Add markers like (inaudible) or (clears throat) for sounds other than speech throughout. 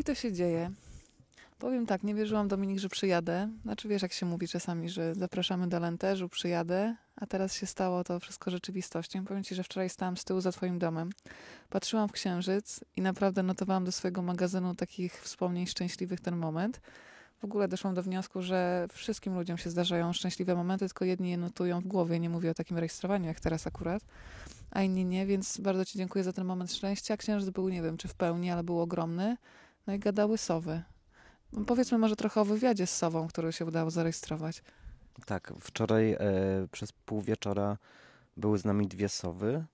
i to się dzieje. Powiem tak, nie wierzyłam Dominik, że przyjadę. Znaczy wiesz, jak się mówi czasami, że zapraszamy do Lenteżu, przyjadę, a teraz się stało to wszystko rzeczywistością. Powiem Ci, że wczoraj stałam z tyłu za Twoim domem, patrzyłam w księżyc i naprawdę notowałam do swojego magazynu takich wspomnień szczęśliwych ten moment. W ogóle doszłam do wniosku, że wszystkim ludziom się zdarzają szczęśliwe momenty, tylko jedni je notują w głowie. Nie mówię o takim rejestrowaniu jak teraz akurat, a inni nie, więc bardzo Ci dziękuję za ten moment szczęścia. Księżyc był, nie wiem, czy w pełni, ale był ogromny. No i gadały sowy. No powiedzmy może trochę o wywiadzie z sową, który się udało zarejestrować. Tak, wczoraj e, przez pół wieczora były z nami dwie sowy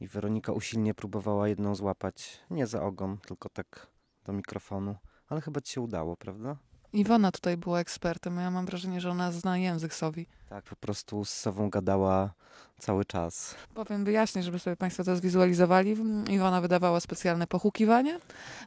i Weronika usilnie próbowała jedną złapać, nie za ogon, tylko tak do mikrofonu, ale chyba ci się udało, prawda? Iwona tutaj była ekspertem. Ja mam wrażenie, że ona zna język sowi. Tak, po prostu z sową gadała cały czas. Powiem wyjaśnię, żeby sobie Państwo to zwizualizowali. Iwona wydawała specjalne pochukiwania,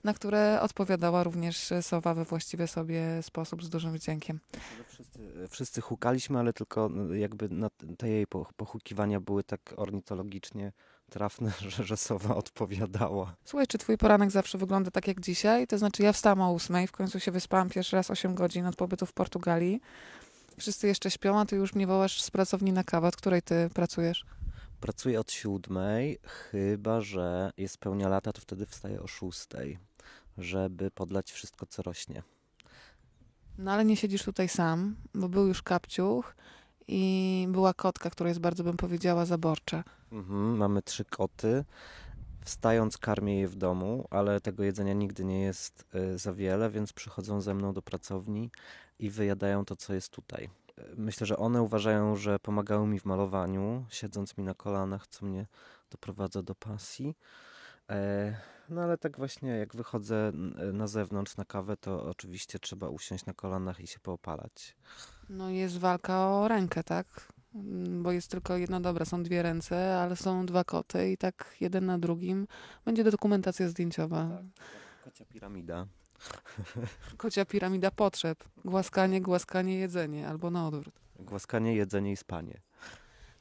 na które odpowiadała również sowa we właściwy sobie sposób z dużym wdziękiem. Wszyscy, wszyscy hukaliśmy, ale tylko no, jakby te jej pochukiwania były tak ornitologicznie trafne, (laughs) że, że Sowa odpowiadała. Słuchaj, czy twój poranek zawsze wygląda tak jak dzisiaj? To znaczy ja wstałam o ósmej, w końcu się wyspałam pierwszy raz 8 godzin od pobytu w Portugalii. Wszyscy jeszcze śpią, a ty już mnie wołasz z pracowni na kawę, od której ty pracujesz? Pracuję od siódmej, chyba że jest pełnia lata, to wtedy wstaję o szóstej, żeby podlać wszystko, co rośnie. No ale nie siedzisz tutaj sam, bo był już kapciuch i była kotka, która jest bardzo, bym powiedziała, zaborcza. Mhm, mamy trzy koty. Wstając karmię je w domu, ale tego jedzenia nigdy nie jest y, za wiele, więc przychodzą ze mną do pracowni i wyjadają to, co jest tutaj. Y, myślę, że one uważają, że pomagały mi w malowaniu, siedząc mi na kolanach, co mnie doprowadza do pasji. E, no ale tak właśnie, jak wychodzę y, na zewnątrz na kawę, to oczywiście trzeba usiąść na kolanach i się poopalać. No jest walka o rękę, tak? Mm, bo jest tylko jedna dobra, są dwie ręce, ale są dwa koty i tak jeden na drugim będzie dokumentacja zdjęciowa. Tak, tak. Kocia piramida. (laughs) Kocia piramida potrzeb. Głaskanie, głaskanie, jedzenie albo na odwrót. Głaskanie, jedzenie i spanie.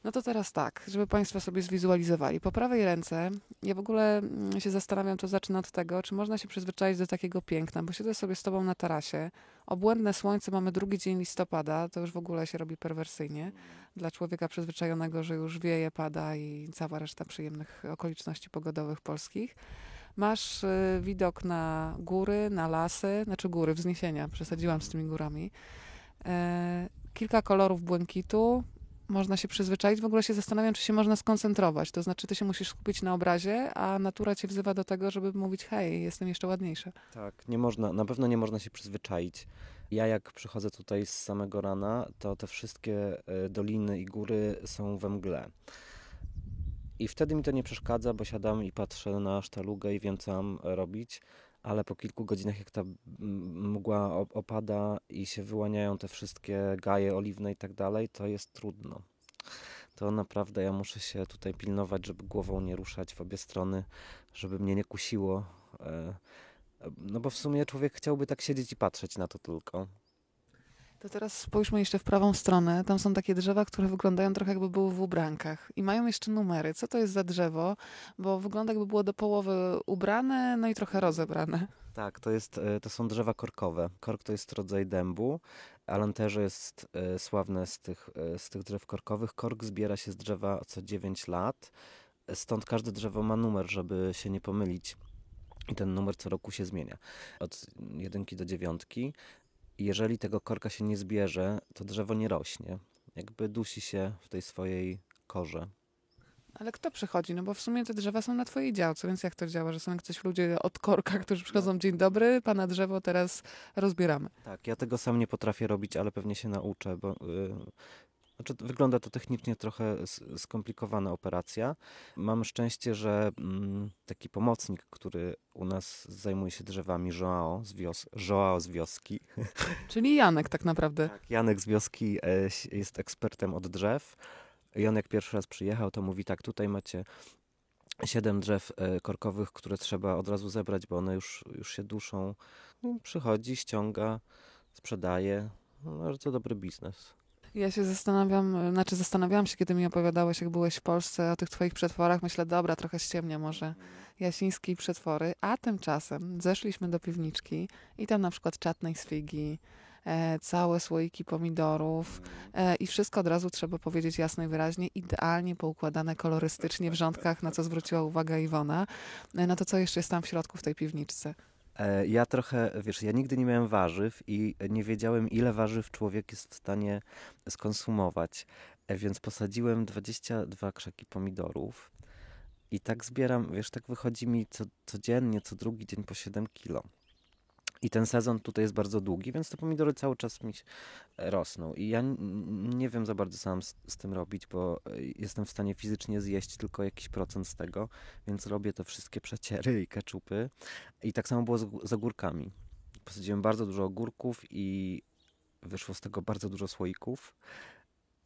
No to teraz tak, żeby Państwo sobie zwizualizowali. Po prawej ręce, ja w ogóle mm, się zastanawiam, to zaczyna od tego, czy można się przyzwyczaić do takiego piękna, bo siedzę sobie z Tobą na tarasie, obłędne słońce, mamy drugi dzień listopada, to już w ogóle się robi perwersyjnie dla człowieka przyzwyczajonego, że już wieje, pada i cała reszta przyjemnych okoliczności pogodowych polskich. Masz y, widok na góry, na lasy, znaczy góry, wzniesienia, przesadziłam z tymi górami. E, kilka kolorów błękitu, można się przyzwyczaić. W ogóle się zastanawiam, czy się można skoncentrować. To znaczy, ty się musisz skupić na obrazie, a natura cię wzywa do tego, żeby mówić, hej, jestem jeszcze ładniejsza. Tak, nie można, na pewno nie można się przyzwyczaić. Ja jak przychodzę tutaj z samego rana, to te wszystkie y, doliny i góry są we mgle. I wtedy mi to nie przeszkadza, bo siadam i patrzę na sztalugę i wiem, co mam robić ale po kilku godzinach, jak ta mgła opada i się wyłaniają te wszystkie gaje oliwne i tak dalej, to jest trudno. To naprawdę ja muszę się tutaj pilnować, żeby głową nie ruszać w obie strony, żeby mnie nie kusiło. E, no bo w sumie człowiek chciałby tak siedzieć i patrzeć na to tylko. To teraz spójrzmy jeszcze w prawą stronę. Tam są takie drzewa, które wyglądają trochę jakby były w ubrankach i mają jeszcze numery. Co to jest za drzewo? Bo wygląda jakby było do połowy ubrane, no i trochę rozebrane. Tak, to, jest, e, to są drzewa korkowe. Kork to jest rodzaj dębu. Alanterze jest e, sławne z tych, e, z tych drzew korkowych. Kork zbiera się z drzewa co 9 lat. Stąd każde drzewo ma numer, żeby się nie pomylić. I ten numer co roku się zmienia. Od jedynki do dziewiątki jeżeli tego korka się nie zbierze, to drzewo nie rośnie. Jakby dusi się w tej swojej korze. Ale kto przychodzi? No bo w sumie te drzewa są na twojej działce, więc jak to działa, że są coś ludzie od korka, którzy przychodzą, no. dzień dobry, pana drzewo teraz rozbieramy. Tak, ja tego sam nie potrafię robić, ale pewnie się nauczę, bo y, znaczy, wygląda to technicznie trochę skomplikowana operacja. Mam szczęście, że mm, taki pomocnik, który u nas zajmuje się drzewami, Joao z, wios Joao z wioski. (laughs) Czyli Janek tak naprawdę. Tak, Janek z wioski e, jest ekspertem od drzew. Janek pierwszy raz przyjechał, to mówi tak, tutaj macie siedem drzew e, korkowych, które trzeba od razu zebrać, bo one już, już się duszą. No, przychodzi, ściąga, sprzedaje. No, bardzo dobry biznes. Ja się zastanawiam, e, znaczy zastanawiałam się, kiedy mi opowiadałeś, jak byłeś w Polsce, o tych twoich przetworach. Myślę, dobra, trochę ściemnia może jasińskiej przetwory. A tymczasem zeszliśmy do piwniczki i tam na przykład czatnej z figi, e, całe słoiki pomidorów e, i wszystko od razu trzeba powiedzieć jasno i wyraźnie, idealnie poukładane kolorystycznie w rządkach, na co zwróciła uwagę Iwona. E, no to co jeszcze jest tam w środku w tej piwniczce? E, ja trochę, wiesz, ja nigdy nie miałem warzyw i nie wiedziałem, ile warzyw człowiek jest w stanie skonsumować. E, więc posadziłem 22 krzaki pomidorów i tak zbieram, wiesz, tak wychodzi mi co, codziennie, co drugi dzień po 7 kilo. I ten sezon tutaj jest bardzo długi, więc te pomidory cały czas mi e, rosną. I ja nie wiem za bardzo, co mam z, z, tym robić, bo e, jestem w stanie fizycznie zjeść tylko jakiś procent z tego, więc robię te wszystkie przeciery i keczupy. I tak samo było z, z ogórkami. Posadziłem bardzo dużo ogórków i wyszło z tego bardzo dużo słoików.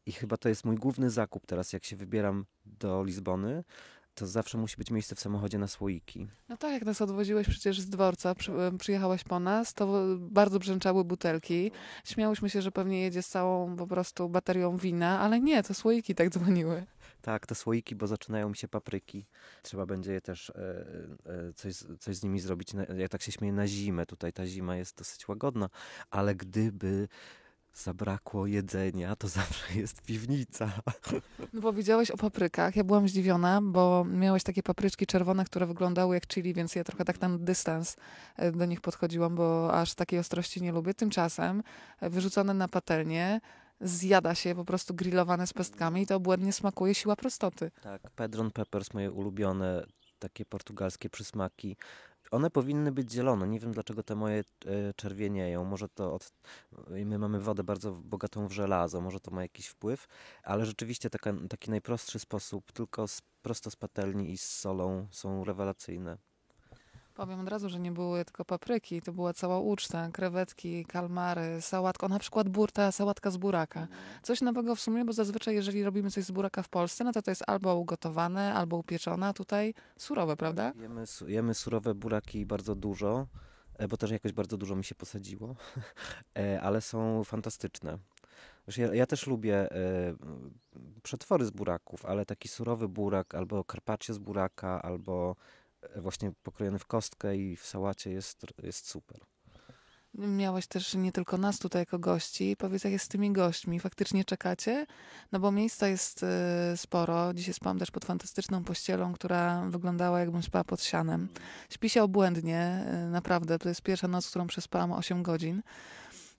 I chyba to jest mój główny zakup teraz, jak się wybieram do Lizbony, to zawsze musi być miejsce w samochodzie na słoiki. No tak, jak nas odwoziłeś przecież z dworca, przy, e, przyjechałaś po nas, to bardzo brzęczały butelki. Śmiałyśmy się, że pewnie jedzie z całą po prostu baterią wina, ale nie, to słoiki tak dzwoniły. Tak, to słoiki, bo zaczynają mi się papryki. Trzeba będzie je też e, e, e coś, coś z nimi zrobić. Ja tak się śmieję na zimę. Tutaj ta zima jest dosyć łagodna, ale gdyby zabrakło jedzenia, to zawsze jest piwnica. No powiedziałeś o paprykach. Ja byłam zdziwiona, bo miałeś takie papryczki czerwone, które wyglądały jak chili, więc ja trochę tak na dystans e, do nich podchodziłam, bo aż takiej ostrości nie lubię. Tymczasem e, wyrzucone na patelnię zjada się po prostu grillowane z pestkami i to obłędnie smakuje siła prostoty. Tak, Pedron Peppers, moje ulubione takie portugalskie przysmaki one powinny być zielone. Nie wiem, dlaczego te moje e, czerwienieją. Może to od... My mamy wodę bardzo bogatą w żelazo, może to ma jakiś wpływ, ale rzeczywiście taka, taki najprostszy sposób, tylko z, prosto z patelni i z solą są rewelacyjne. Powiem od razu, że nie były tylko papryki, to była cała uczta, krewetki, kalmary, sałatka, na przykład burta, sałatka z buraka. Mhm. Coś nowego w sumie, bo zazwyczaj jeżeli robimy coś z buraka w Polsce, no to to jest albo ugotowane, albo upieczone, a tutaj surowe, prawda? Jemy, jemy surowe buraki bardzo dużo, e, bo też jakoś bardzo dużo mi się posadziło, (laughs) e, ale są fantastyczne. Ja, ja, też lubię e, przetwory z buraków, ale taki surowy burak, albo karpacie z buraka, albo właśnie pokrojony w kostkę i w sałacie jest, jest super. Miałeś też nie tylko nas tutaj jako gości. Powiedz, jak jest z tymi gośćmi? Faktycznie czekacie? No bo miejsca jest y, sporo. Dzisiaj spałam też pod fantastyczną pościelą, która wyglądała jakbym spała pod sianem. Śpi się obłędnie, y, naprawdę. To jest pierwsza noc, którą przespałam 8 godzin.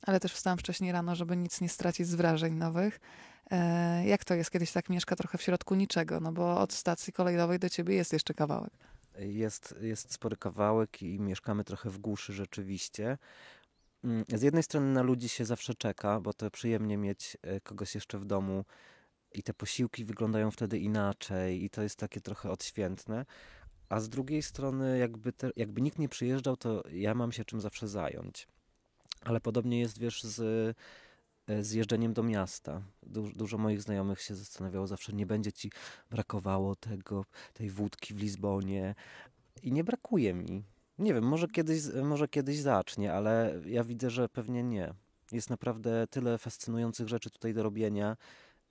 Ale też wstałam wcześniej rano, żeby nic nie stracić z wrażeń nowych. E, jak to jest, kiedyś tak mieszka trochę w środku niczego? No bo od stacji kolejowej do ciebie jest jeszcze kawałek jest, jest spory kawałek i mieszkamy trochę w głuszy rzeczywiście. Mm, z jednej strony na ludzi się zawsze czeka, bo to przyjemnie mieć e, kogoś jeszcze w domu i te posiłki wyglądają wtedy inaczej i to jest takie trochę odświętne. A z drugiej strony, jakby, te, jakby nikt nie przyjeżdżał, to ja mam się czym zawsze zająć. Ale podobnie jest, wiesz, z E, z jeżdżeniem do miasta. dużo moich znajomych się zastanawiało zawsze, nie będzie ci brakowało tego, tej wódki w Lizbonie. I nie brakuje mi. Nie wiem, może kiedyś, może kiedyś zacznie, ale ja widzę, że pewnie nie. Jest naprawdę tyle fascynujących rzeczy tutaj do robienia,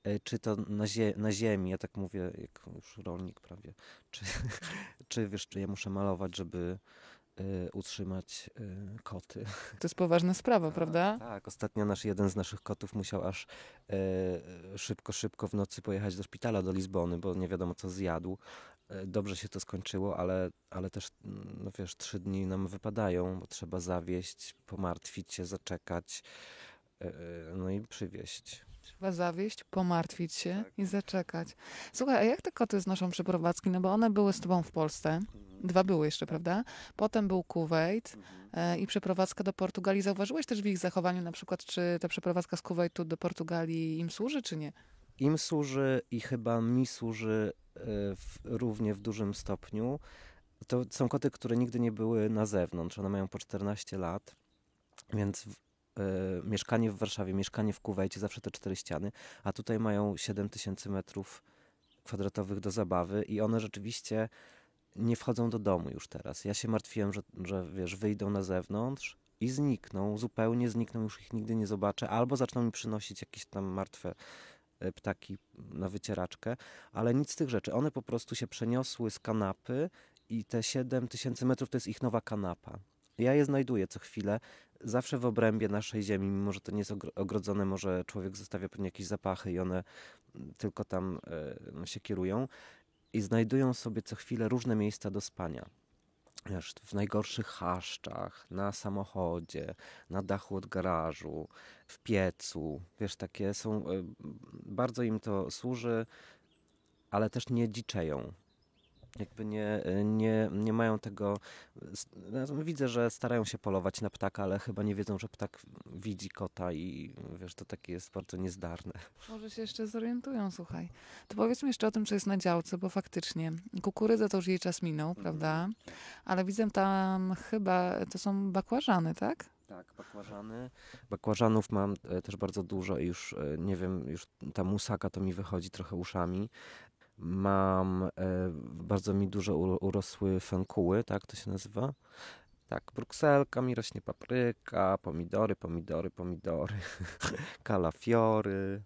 e, czy to na, zie na ziemi, ja tak mówię, jak już rolnik prawie, czy, (laughs) czy wiesz, czy ja muszę malować, żeby Y, utrzymać y, koty. To jest poważna sprawa, tak, prawda? Tak, ostatnio nasz jeden z naszych kotów musiał aż y, szybko, szybko w nocy pojechać do szpitala do Lizbony, bo nie wiadomo co zjadł. Dobrze się to skończyło, ale, ale też, mm, no wiesz, trzy dni nam wypadają, bo trzeba zawieść, pomartwić się, zaczekać, no i przywieźć. Trzeba zawieść, pomartwić się tak. i zaczekać. Słuchaj, a jak te koty znoszą przeprowadzki? No bo one były z tobą w Polsce. Mhm. Dwa były jeszcze, prawda? Potem był Kuwejt mhm. E, i przeprowadzka do Portugalii. Zauważyłeś też w ich zachowaniu na przykład, czy ta przeprowadzka z Kuwejtu do Portugalii im służy, czy nie? Im służy i chyba mi służy e, w, równie w dużym stopniu. To są koty, które nigdy nie były na zewnątrz. One mają po 14 lat, więc y, mieszkanie w Warszawie, mieszkanie w Kuwejcie, zawsze te cztery ściany, a tutaj mają 7000 metrów kwadratowych do zabawy i one rzeczywiście nie wchodzą do domu już teraz. Ja się martwiłem, że, że wiesz, wyjdą na zewnątrz i znikną, zupełnie znikną, już ich nigdy nie zobaczę, albo zaczną mi przynosić jakieś tam martwe y, ptaki na wycieraczkę, ale nic z tych rzeczy. One po prostu się przeniosły z kanapy i te 7000 metrów to jest ich nowa kanapa. Ja je znajduję co chwilę, zawsze w obrębie naszej ziemi, mimo że to nie jest ogrodzone, może człowiek zostawia pewnie jakieś zapachy i one mm, tylko tam e, no, się kierują i znajdują sobie co chwilę różne miejsca do spania. Wiesz, w najgorszych chaszczach, na samochodzie, na dachu od garażu, w piecu. Wiesz, takie są, e, bardzo im to służy, ale też nie dziczeją jakby nie, nie, nie mają tego. No, widzę, że starają się polować na ptaka, ale chyba nie wiedzą, że ptak widzi kota i wiesz, to takie jest bardzo niezdarne. Może się jeszcze zorientują, słuchaj. To powiedzmy jeszcze o tym, co jest na działce, bo faktycznie kukurydza to już jej czas minął, mhm. prawda? Ale widzę tam chyba, to są bakłażany, tak? Tak, bakłażany. Bakłażanów mam e, też bardzo dużo i już e, nie wiem, już ta musaka to mi wychodzi trochę uszami mam, e, bardzo mi dużo urosły fenkuły, tak to się nazywa. Tak, brukselka, mi rośnie papryka, pomidory, pomidory, pomidory, (laughs) kalafiory.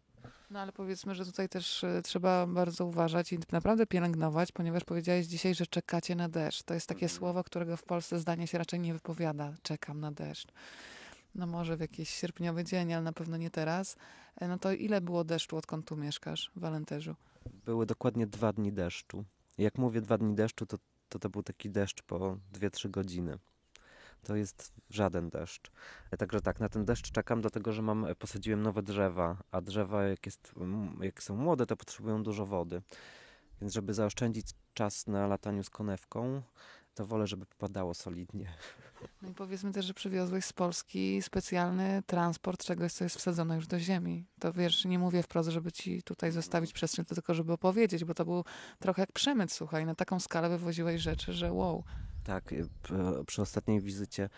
No ale powiedzmy, że tutaj też e, trzeba bardzo uważać i naprawdę pielęgnować, ponieważ powiedziałeś dzisiaj, że czekacie na deszcz. To jest takie mhm. słowo, którego w Polsce zdanie się raczej nie wypowiada. Czekam na deszcz no może w jakiś sierpniowy dzień, ale na pewno nie teraz, e, no to ile było deszczu, odkąd tu mieszkasz w Alenteżu? Były dokładnie dwa dni deszczu. Jak mówię dwa dni deszczu, to to, to był taki deszcz po 2-3 godziny. To jest żaden deszcz. E, także tak, na ten deszcz czekam, dlatego że mam, e, posadziłem nowe drzewa, a drzewa jak, jest, jak są młode, to potrzebują dużo wody. Więc żeby zaoszczędzić czas na lataniu z konewką, to wolę, żeby padało solidnie. No i powiedzmy też, że przywiozłeś z Polski specjalny transport czegoś, co jest wsadzone już do ziemi. To wiesz, nie mówię wprost, żeby ci tutaj zostawić przestrzeń, to tylko żeby opowiedzieć, bo to był trochę jak przemyt, słuchaj. Na taką skalę wywoziłeś rzeczy, że wow. Tak, y, przy ostatniej wizycie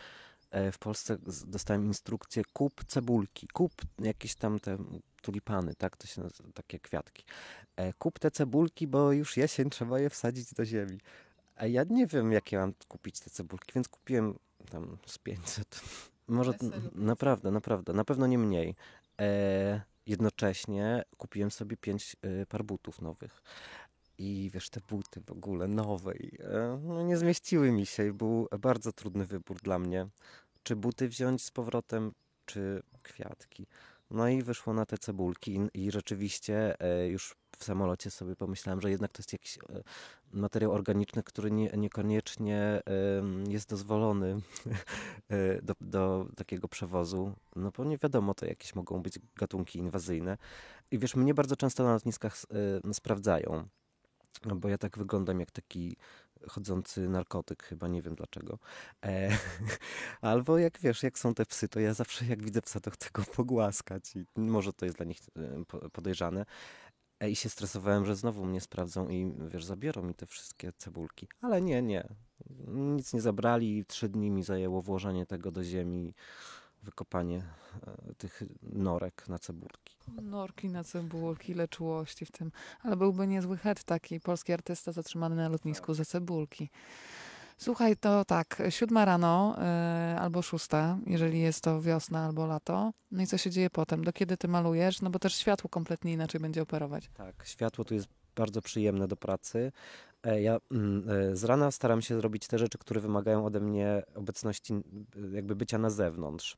e, w Polsce dostałem instrukcję kup cebulki, kup jakieś tam te tulipany, tak to się nazywa, takie kwiatki. E, kup te cebulki, bo już jesień trzeba je wsadzić do ziemi. A ja nie wiem, jakie mam kupić te cebulki, więc kupiłem tam z 500. Może naprawdę, naprawdę, na pewno nie mniej. E, jednocześnie kupiłem sobie pięć e, par butów nowych. I wiesz, te buty w ogóle nowe e, no, nie zmieściły mi się i był bardzo trudny wybór dla mnie. Czy buty wziąć z powrotem, czy kwiatki. No i wyszło na te cebulki i, i rzeczywiście e, już w samolocie sobie pomyślałem, że jednak to jest jakiś e, materiał organiczny, który nie, niekoniecznie jest dozwolony (laughs) e, do, do takiego przewozu, no bo nie wiadomo, to jakieś mogą być gatunki inwazyjne. I wiesz, mnie bardzo często na lotniskach e, sprawdzają, no bo ja tak wyglądam jak taki chodzący narkotyk, chyba nie wiem dlaczego. E, (laughs) albo jak wiesz, jak są te psy, to ja zawsze jak widzę psa, to chcę go pogłaskać i może to jest dla nich podejrzane. E, I się stresowałem, że znowu mnie sprawdzą i wiesz, zabiorą mi te wszystkie cebulki. Ale nie, nie. Nic nie zabrali. Trzy dni mi zajęło włożenie tego do ziemi, wykopanie e, tych norek na cebulki. Norki na cebulki, ile czułości w tym. Ale byłby niezły het taki polski artysta zatrzymany na lotnisku tak. za cebulki. Słuchaj, to tak, siódma rano e, albo szósta, jeżeli jest to wiosna albo lato. No i co się dzieje potem? Do kiedy ty malujesz? No bo też światło kompletnie inaczej będzie operować. Tak, światło tu jest bardzo przyjemne do pracy. E, ja mm, e, z rana staram się zrobić te rzeczy, które wymagają ode mnie obecności, jakby bycia na zewnątrz.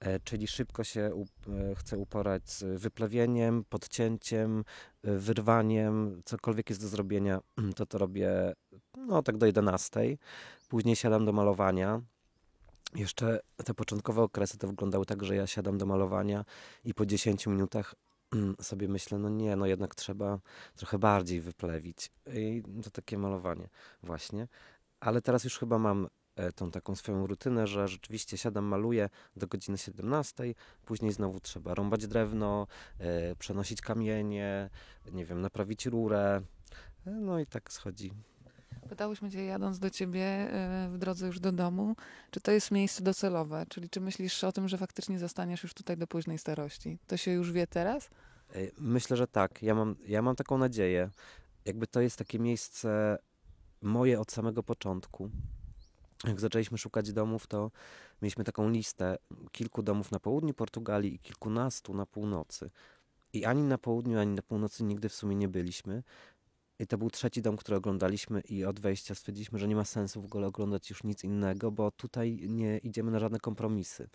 E, czyli szybko się chcę e, chce uporać z wyplewieniem, podcięciem, e, wyrwaniem, cokolwiek jest do zrobienia, (clears throat) to to robię no tak do 11. Później siadam do malowania. Jeszcze te początkowe okresy to wyglądały tak, że ja siadam do malowania i po 10 minutach mm, sobie myślę, no nie, no jednak trzeba trochę bardziej wyplewić. I to takie malowanie właśnie. Ale teraz już chyba mam E, tą taką swoją rutynę, że rzeczywiście siadam, maluję do godziny 17, później znowu trzeba rąbać drewno, e, przenosić kamienie, nie wiem, naprawić rurę, e, no i tak schodzi. Pytałyśmy Cię, jadąc do Ciebie w drodze już do domu, czy to jest miejsce docelowe? Czyli czy myślisz o tym, że faktycznie zostaniesz już tutaj do późnej starości? To się już wie teraz? Myślę, że tak. Ja mam, ja mam taką nadzieję. Jakby to jest takie miejsce moje od samego początku jak zaczęliśmy szukać domów, to mieliśmy taką listę kilku domów na południu Portugalii i kilkunastu na północy. I ani na południu, ani na północy nigdy w sumie nie byliśmy. I to był trzeci dom, który oglądaliśmy i od wejścia stwierdziliśmy, że nie ma sensu w ogóle oglądać już nic innego, bo tutaj nie idziemy na żadne kompromisy.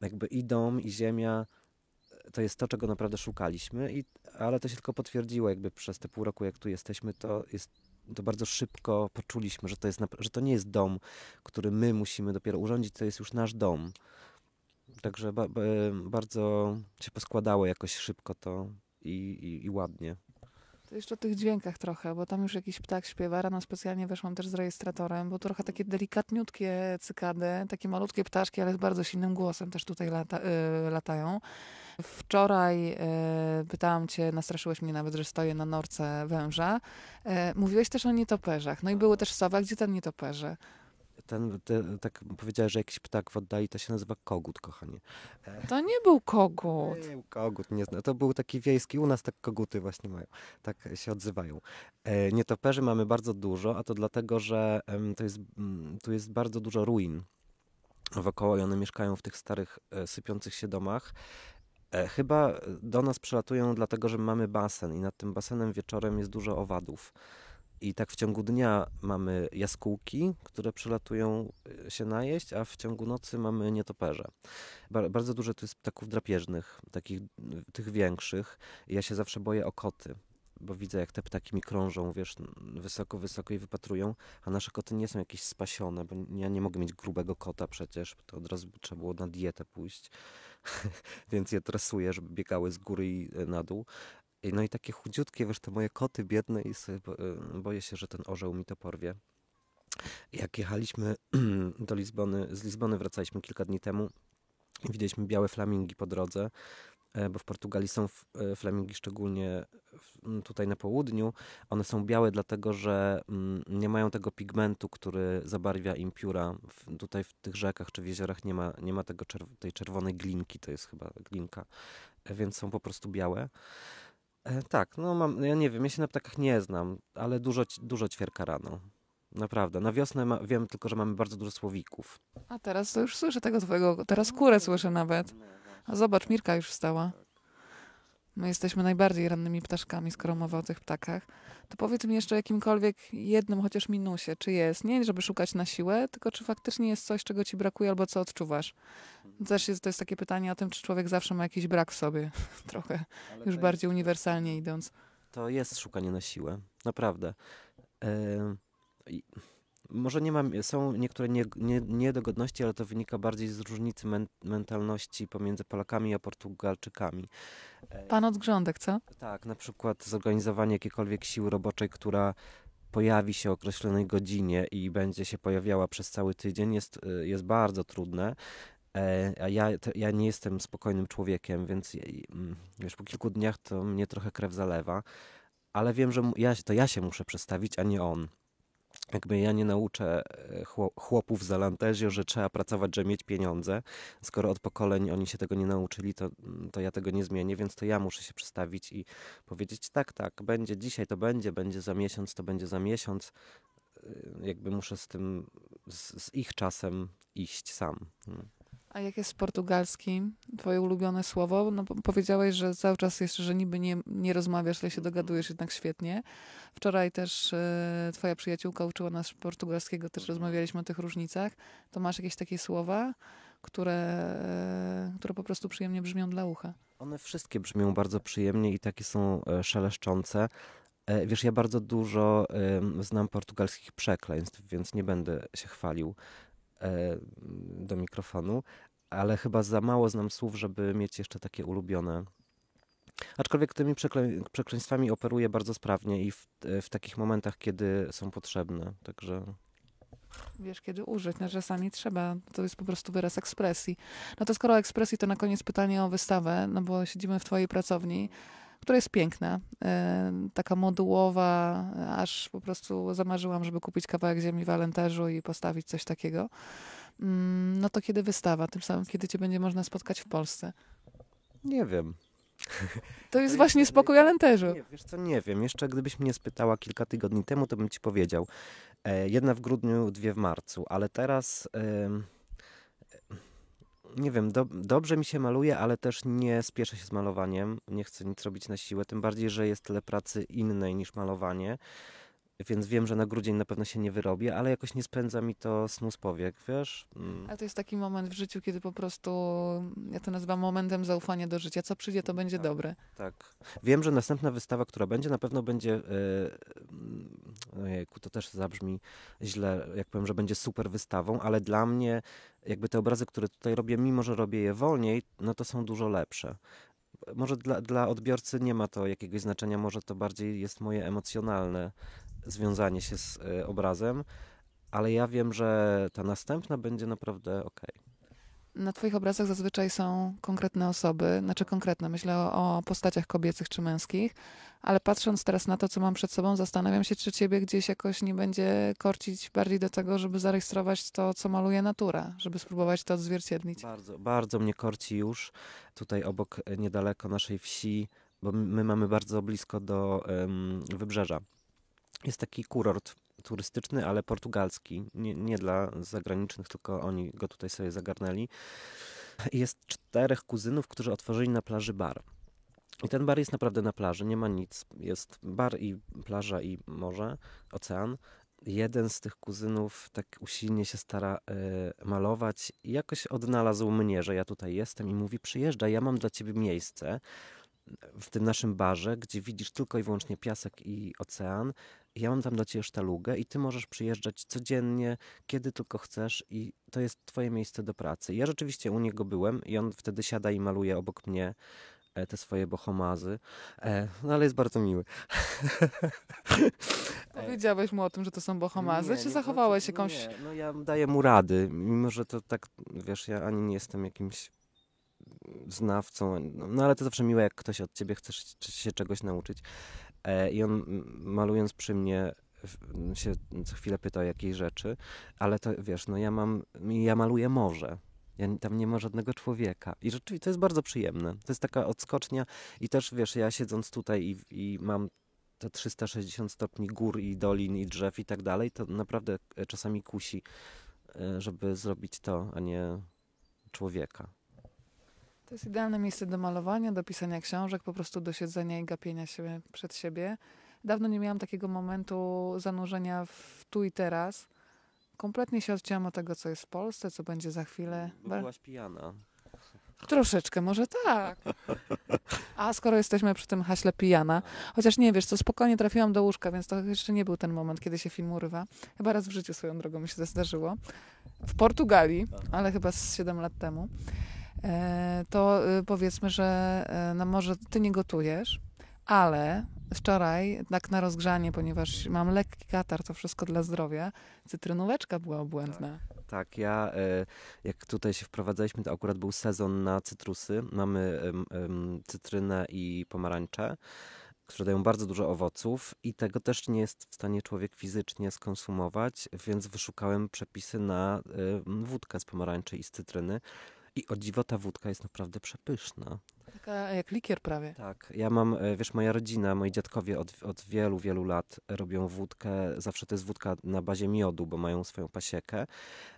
Jakby i dom, i ziemia to jest to, czego naprawdę szukaliśmy, i, ale to się tylko potwierdziło jakby przez te pół roku, jak tu jesteśmy, to jest to bardzo szybko poczuliśmy, że to, jest, że to nie jest dom, który my musimy dopiero urządzić, to jest już nasz dom. Także ba, ba, bardzo się poskładało jakoś szybko to i, i, i ładnie. To jeszcze o tych dźwiękach trochę, bo tam już jakiś ptak śpiewa. Rano specjalnie weszłam też z rejestratorem, bo trochę takie delikatniutkie cykady, takie malutkie ptaszki, ale z bardzo silnym głosem też tutaj lata, y, latają. Wczoraj y, pytałam cię, nastraszyłeś mnie nawet, że stoję na norce węża. Y, mówiłeś też o nietoperzach. No i były też sowa, gdzie te nietoperze? ten, ten, tak powiedziałeś, że jakiś ptak w oddali, to się nazywa kogut, kochanie. E, to nie był kogut. Nie, był kogut, nie znam. To był taki wiejski, u nas tak koguty właśnie mają, tak się odzywają. E, Nietoperzy mamy bardzo dużo, a to dlatego, że to jest, tu jest bardzo dużo ruin wokoło i one mieszkają w tych starych, e, sypiących się domach. Chyba do nas przelatują dlatego, że mamy basen i nad tym basenem wieczorem jest dużo owadów. I tak w ciągu dnia mamy jaskółki, które przylatują y, się najeść, a w ciągu nocy mamy nietoperze. bardzo dużo tu jest ptaków drapieżnych, takich y, tych większych. Ja się zawsze boję o koty, bo widzę jak te ptaki mi krążą, wiesz, wysoko, wysoko i wypatrują, a nasze koty nie są jakieś spasione, bo ja nie mogę mieć grubego kota przecież, bo to od razu trzeba było na dietę pójść, (laughs) więc je trasuję, żeby biegały z góry i y, na dół, no i takie chudziutkie, wiesz, te moje koty biedne i sobie, y, boję się, że ten orzeł mi to porwie. Jak jechaliśmy (clears throat) do Lizbony, z Lizbony wracaliśmy kilka dni temu, widzieliśmy białe flamingi po drodze, e, bo w Portugalii są e, flamingi, szczególnie tutaj na południu. One są białe, dlatego że nie mają tego pigmentu, który zabarwia im pióra. Tutaj w tych rzekach czy w jeziorach nie ma, nie ma tego, tej czerwonej glinki, to jest chyba glinka, e, więc są po prostu białe. E, tak, no mam, ja nie wiem, ja się na ptakach nie znam, ale dużo, dużo ćwierka rano. Naprawdę. Na wiosnę ma, wiem tylko, że mamy bardzo dużo słowików. A teraz to już słyszę tego twojego, teraz kurę słyszę nawet. A zobacz, Mirka już wstała. My jesteśmy najbardziej rannymi ptaszkami, skoro mowa o tych ptakach. To powiedz mi jeszcze o jakimkolwiek jednym chociaż minusie, czy jest. Nie, żeby szukać na siłę, tylko czy faktycznie jest coś, czego ci brakuje albo co odczuwasz. Też jest, to jest takie pytanie o tym, czy człowiek zawsze ma jakiś brak w sobie, (laughs) trochę Ale już bardziej jest... uniwersalnie idąc. To jest szukanie na siłę, naprawdę. Yy może nie mam, są niektóre nie, nie, niedogodności, ale to wynika bardziej z różnicy men, mentalności pomiędzy Polakami a Portugalczykami. E, Pan od grządek, co? Tak, na przykład zorganizowanie jakiejkolwiek siły roboczej, która pojawi się o określonej godzinie i będzie się pojawiała przez cały tydzień jest, e, jest bardzo trudne. E, a ja, ja nie jestem spokojnym człowiekiem, więc już mm, po kilku dniach to mnie trochę krew zalewa, ale wiem, że ja, to ja się muszę przestawić, a nie on. Jakby ja nie nauczę e, chłopów z Zalantezie, że trzeba pracować, że mieć pieniądze. Skoro od pokoleń oni się tego nie nauczyli, to, mm, to ja tego nie zmienię, więc to ja muszę się przestawić i powiedzieć tak, tak, będzie dzisiaj, to będzie, będzie za miesiąc, to będzie za miesiąc. E, jakby muszę z tym, z, z ich czasem iść sam. No. A jak jest z portugalskim? Twoje ulubione słowo? No, powiedziałeś, że cały czas jeszcze, że niby nie, nie rozmawiasz, ale się dogadujesz jednak świetnie. Wczoraj też y, twoja przyjaciółka uczyła nas portugalskiego, też rozmawialiśmy o tych różnicach. To masz jakieś takie słowa, które, y, które po prostu przyjemnie brzmią dla ucha? One wszystkie brzmią bardzo przyjemnie i takie są e, szeleszczące. Wiesz, ja bardzo dużo y, znam portugalskich przekleństw, więc nie będę się chwalił do mikrofonu, ale chyba za mało znam słów, żeby mieć jeszcze takie ulubione. Aczkolwiek tymi przekle przekleństwami operuję bardzo sprawnie i w, w takich momentach, kiedy są potrzebne. Także wiesz, kiedy użyć. No, czasami trzeba. To jest po prostu wyraz ekspresji. No to skoro o ekspresji, to na koniec pytanie o wystawę, no bo siedzimy w twojej pracowni, która jest piękna, yy, taka modułowa, aż po prostu zamarzyłam, żeby kupić kawałek ziemi w Alenterzu i postawić coś takiego. Mm, no to kiedy wystawa, tym samym kiedy cię będzie można spotkać w Polsce? Nie wiem. To jest (laughs) właśnie spokój Alenterzu. Nie, wiesz co, nie wiem. Jeszcze gdybyś mnie spytała kilka tygodni temu, to bym ci powiedział. E, jedna w grudniu, dwie w marcu, ale teraz... E, nie wiem, do, dobrze mi się maluje, ale też nie spieszę się z malowaniem. Nie chcę nic robić na siłę, tym bardziej, że jest tyle pracy innej niż malowanie więc wiem, że na grudzień na pewno się nie wyrobię, ale jakoś nie spędza mi to snu z powiek, wiesz? Mm. Ale to jest taki moment w życiu, kiedy po prostu, ja to nazywam momentem zaufania do życia. Co przyjdzie, to będzie tak, dobre. Tak. Wiem, że następna wystawa, która będzie, na pewno będzie, yy, ojejku, to też zabrzmi źle, jak powiem, że będzie super wystawą, ale dla mnie jakby te obrazy, które tutaj robię, mimo że robię je wolniej, no to są dużo lepsze może dla, dla odbiorcy nie ma to jakiegoś znaczenia, może to bardziej jest moje emocjonalne związanie się z e, obrazem, ale ja wiem, że ta następna będzie naprawdę ok. Na Twoich obrazach zazwyczaj są konkretne osoby, znaczy konkretne, myślę o, o postaciach kobiecych czy męskich, ale patrząc teraz na to, co mam przed sobą, zastanawiam się, czy Ciebie gdzieś jakoś nie będzie korcić bardziej do tego, żeby zarejestrować to, co maluje natura, żeby spróbować to odzwierciedlić. Bardzo, bardzo mnie korci już. Tutaj obok, e, niedaleko naszej wsi bo my mamy bardzo blisko do um, wybrzeża. Jest taki kurort turystyczny, ale portugalski. Nie, nie dla zagranicznych, tylko oni go tutaj sobie zagarnęli. Jest czterech kuzynów, którzy otworzyli na plaży bar. I ten bar jest naprawdę na plaży, nie ma nic. Jest bar i plaża i morze, ocean. Jeden z tych kuzynów tak usilnie się stara y, malować i jakoś odnalazł mnie, że ja tutaj jestem i mówi: Przyjeżdżaj, ja mam dla ciebie miejsce w tym naszym barze, gdzie widzisz tylko i wyłącznie piasek i ocean, ja mam tam dla ciebie sztalugę i ty możesz przyjeżdżać codziennie, kiedy tylko chcesz i to jest twoje miejsce do pracy. Ja rzeczywiście u niego byłem i on wtedy siada i maluje obok mnie e, te swoje bohomazy, e, no ale jest bardzo miły. (laughs) E, Powiedziałeś mu o tym, że to są bohomazy, nie, czy nie, znaczy, zachowałeś no, jakąś... Nie, no ja daję mu rady, mimo że to tak, wiesz, ja ani nie jestem jakimś znawcą, no, no ale to zawsze miłe, jak ktoś od ciebie chce się czegoś nauczyć. E, I on malując przy mnie się co chwilę pyta o jakieś rzeczy, ale to wiesz, no ja mam, ja maluję morze. Ja, tam nie ma żadnego człowieka. I rzeczywiście to jest bardzo przyjemne. To jest taka odskocznia i też wiesz, ja siedząc tutaj i, i mam te 360 stopni gór i dolin i drzew i tak dalej, to naprawdę e, czasami kusi, e, żeby zrobić to, a nie człowieka. To jest idealne miejsce do malowania, do pisania książek, po prostu do siedzenia i gapienia się przed siebie. Dawno nie miałam takiego momentu zanurzenia w tu i teraz. Kompletnie się odcięłam od tego, co jest w Polsce, co będzie za chwilę. No, bo byłaś pijana. Troszeczkę, może tak. A skoro jesteśmy przy tym haśle pijana, chociaż nie wiesz, co spokojnie trafiłam do łóżka, więc to jeszcze nie był ten moment, kiedy się film urywa. Chyba raz w życiu swoją drogą mi się to zdarzyło. W Portugalii, ale chyba z 7 lat temu. E, to y, powiedzmy, że e, no może ty nie gotujesz, ale wczoraj, tak na rozgrzanie, ponieważ mam lekki katar, to wszystko dla zdrowia, cytrynóweczka była obłędna. Tak. Tak, ja e, jak tutaj się wprowadzaliśmy, to akurat był sezon na cytrusy. Mamy cytrynę i pomarańcze, które dają bardzo dużo owoców i tego też nie jest w stanie człowiek fizycznie skonsumować, więc wyszukałem przepisy na wódkę z pomarańczy i z cytryny i o dziwo ta wódka jest naprawdę przepyszna. Taka jak likier prawie. Tak, ja mam, e, wiesz, moja rodzina, moi dziadkowie od, od wielu, wielu lat robią wódkę, zawsze to jest wódka na bazie miodu, bo mają swoją pasiekę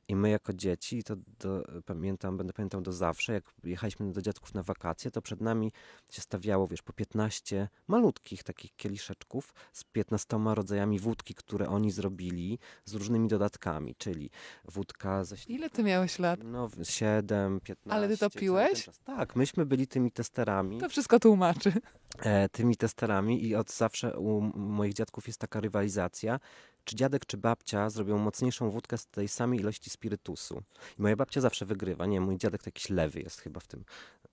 i my jako dzieci, to do, pamiętam, będę pamiętał do zawsze, jak jechaliśmy do dziadków na wakacje, to przed nami się stawiało, wiesz, po 15 malutkich takich kieliszeczków z 15 rodzajami wódki, które oni zrobili z różnymi dodatkami, czyli wódka ze... Ile ty miałeś lat? No, 7, 15. Ale ty to piłeś? Tak, myśmy byli tymi testami testerami. To wszystko tłumaczy. E, tymi testerami i od zawsze u moich dziadków jest taka rywalizacja, czy dziadek, czy babcia zrobią mocniejszą wódkę z tej samej ilości spirytusu. I moja babcia zawsze wygrywa. Nie, mój dziadek to jakiś lewy jest chyba w tym,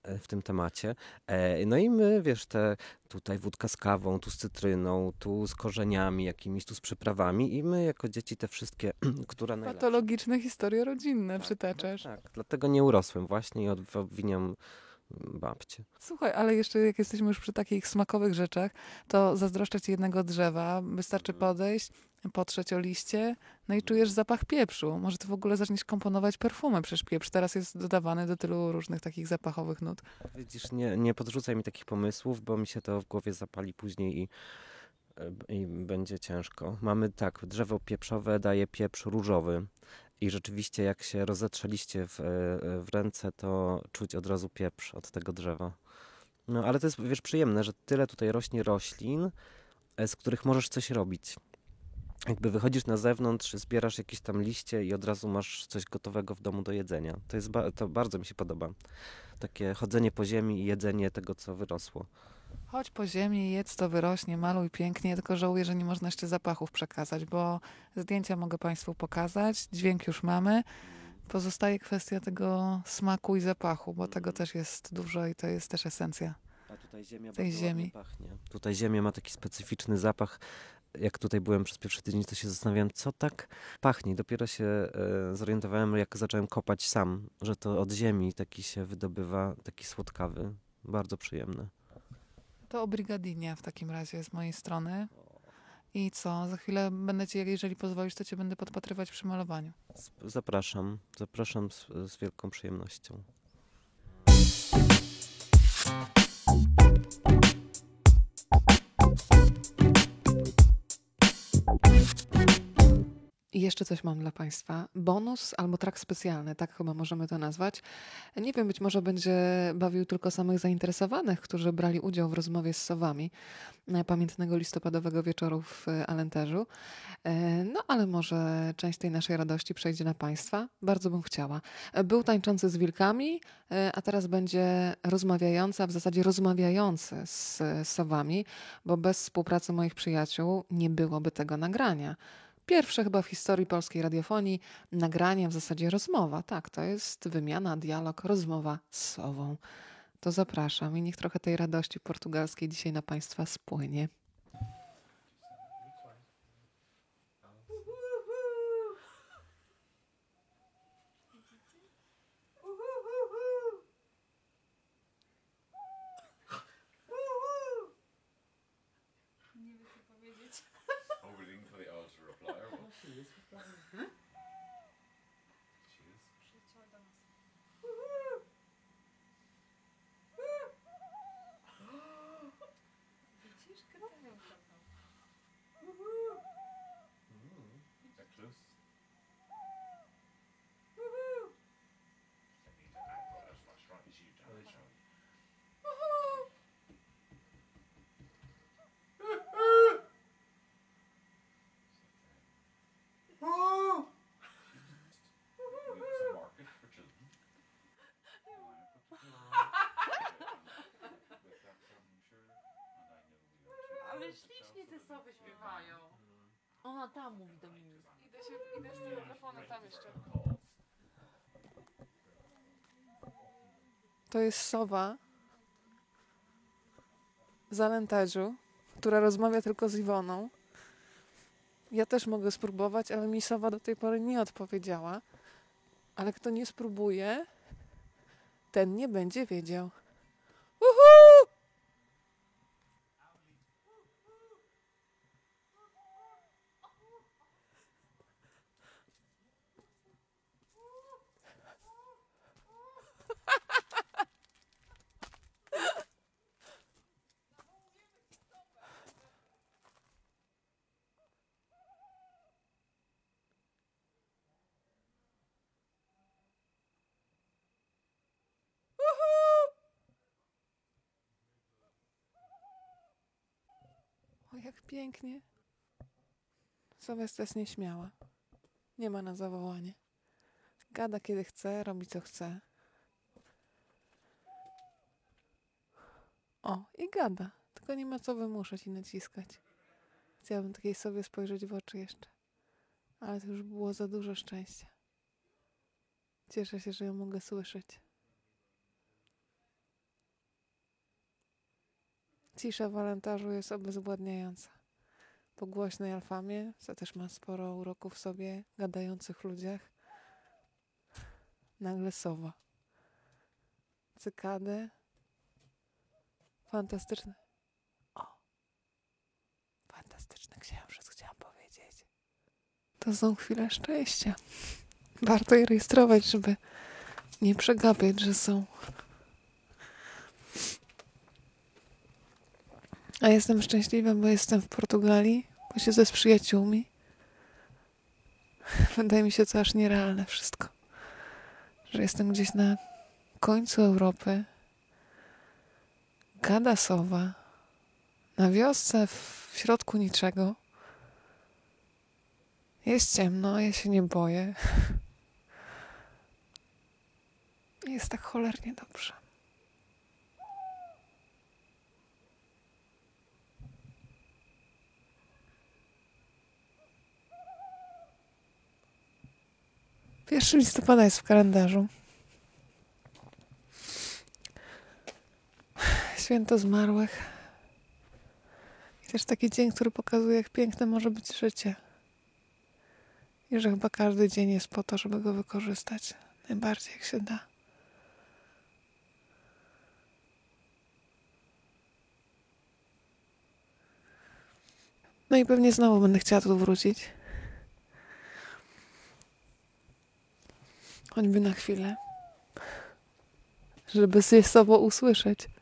e, w tym temacie. E, no i my, wiesz, te tutaj wódka z kawą, tu z cytryną, tu z korzeniami jakimiś, tu z przyprawami i my jako dzieci te wszystkie, (clears throat) które najlepsze. Patologiczne historie rodzinne tak, przytaczasz. tak, dlatego nie urosłem właśnie i obwiniam babcie. Słuchaj, ale jeszcze jak jesteśmy już przy takich smakowych rzeczach, to zazdroszczę ci jednego drzewa. Wystarczy mhm. podejść, potrzeć o liście, no i czujesz zapach pieprzu. Może ty w ogóle zaczniesz komponować perfumy, przecież pieprz teraz jest dodawany do tylu różnych takich zapachowych nut. Widzisz, nie, nie podrzucaj mi takich pomysłów, bo mi się to w głowie zapali później i i będzie ciężko. Mamy tak, drzewo pieprzowe daje pieprz różowy, i rzeczywiście, jak się rozetrzeliście w, e, w ręce, to czuć od razu pieprz od tego drzewa. No, ale to jest, wiesz, przyjemne, że tyle tutaj rośnie roślin, e, z których możesz coś robić. Jakby wychodzisz na zewnątrz, zbierasz jakieś tam liście i od razu masz coś gotowego w domu do jedzenia. To jest ba- to bardzo mi się podoba. Takie chodzenie po ziemi i jedzenie tego, co wyrosło. Chodź po ziemi, jedz to wyrośnie, maluj pięknie, tylko żałuję, że nie można jeszcze zapachów przekazać, bo zdjęcia mogę Państwu pokazać, dźwięk już mamy. Pozostaje kwestia tego smaku i zapachu, bo tego też jest dużo i to jest też esencja. A tutaj ziemia tej ziemi. pachnie. Tutaj ziemia ma taki specyficzny zapach. Jak tutaj byłem przez pierwszy tydzień, to się zastanawiałem, co tak pachnie. Dopiero się e, zorientowałem, jak zacząłem kopać sam, że to od ziemi taki się wydobywa, taki słodkawy, bardzo przyjemny. To o Brigadinie w takim razie z mojej strony. I co? Za chwilę będę cię, jeżeli pozwolisz, to cię będę podpatrywać przy malowaniu. Zapraszam. Zapraszam z, z wielką przyjemnością. I jeszcze coś mam dla Państwa. Bonus albo trak specjalny, tak chyba możemy to nazwać. Nie wiem, być może będzie bawił tylko samych zainteresowanych, którzy brali udział w rozmowie z sowami pamiętnego listopadowego wieczoru w e, Alenterzu. E, no ale może część tej naszej radości przejdzie na Państwa. Bardzo bym chciała. E, był tańczący z wilkami, a teraz będzie rozmawiający, a w zasadzie rozmawiający z sowami, bo bez współpracy moich przyjaciół nie byłoby tego nagrania. Pierwsze chyba w historii polskiej radiofonii nagranie, w zasadzie rozmowa. Tak, to jest wymiana, dialog, rozmowa z sobą. To zapraszam i niech trochę tej radości portugalskiej dzisiaj na Państwa spłynie. co śpiewają. Ona tam mówi do mnie. Idę, się, idę z telefonem mikrofonem tam jeszcze. To jest sowa z Alenteżu, która rozmawia tylko z Iwoną. Ja też mogę spróbować, ale mi sowa do tej pory nie odpowiedziała. Ale kto nie spróbuje, ten nie będzie wiedział. jak pięknie. Sylwestra jest nieśmiała. Nie ma na zawołanie. Gada kiedy chce, robi co chce. O, i gada. Tylko nie ma co wymuszać i naciskać. Chciałabym takiej sobie spojrzeć w oczy jeszcze. Ale to już było za dużo szczęścia. Cieszę się, że ją mogę słyszeć. Cisza w alentarzu jest obezwładniająca. Po głośnej alfamie, co też ma sporo uroku w sobie, gadających ludziach, nagle sowa. Cykady. Fantastyczne. O! Fantastyczny księżyc, chciałam powiedzieć. To są chwile szczęścia. Warto je rejestrować, żeby nie przegapiać, że są. A jestem szczęśliwa, bo jestem w Portugalii, bo się ze z przyjaciółmi. (laughs) Wydaje mi się to aż nierealne wszystko. Że jestem gdzieś na końcu Europy. Gadasowa, Na wiosce w środku niczego. Jest ciemno, ja się nie boję. (laughs) Jest tak cholernie dobrze. 1 listopada jest w kalendarzu. Święto zmarłych. I też taki dzień, który pokazuje, jak piękne może być życie. I że chyba każdy dzień jest po to, żeby go wykorzystać najbardziej jak się da. No i pewnie znowu będę chciała tu wrócić. choćby na chwilę, żeby się sobą usłyszeć.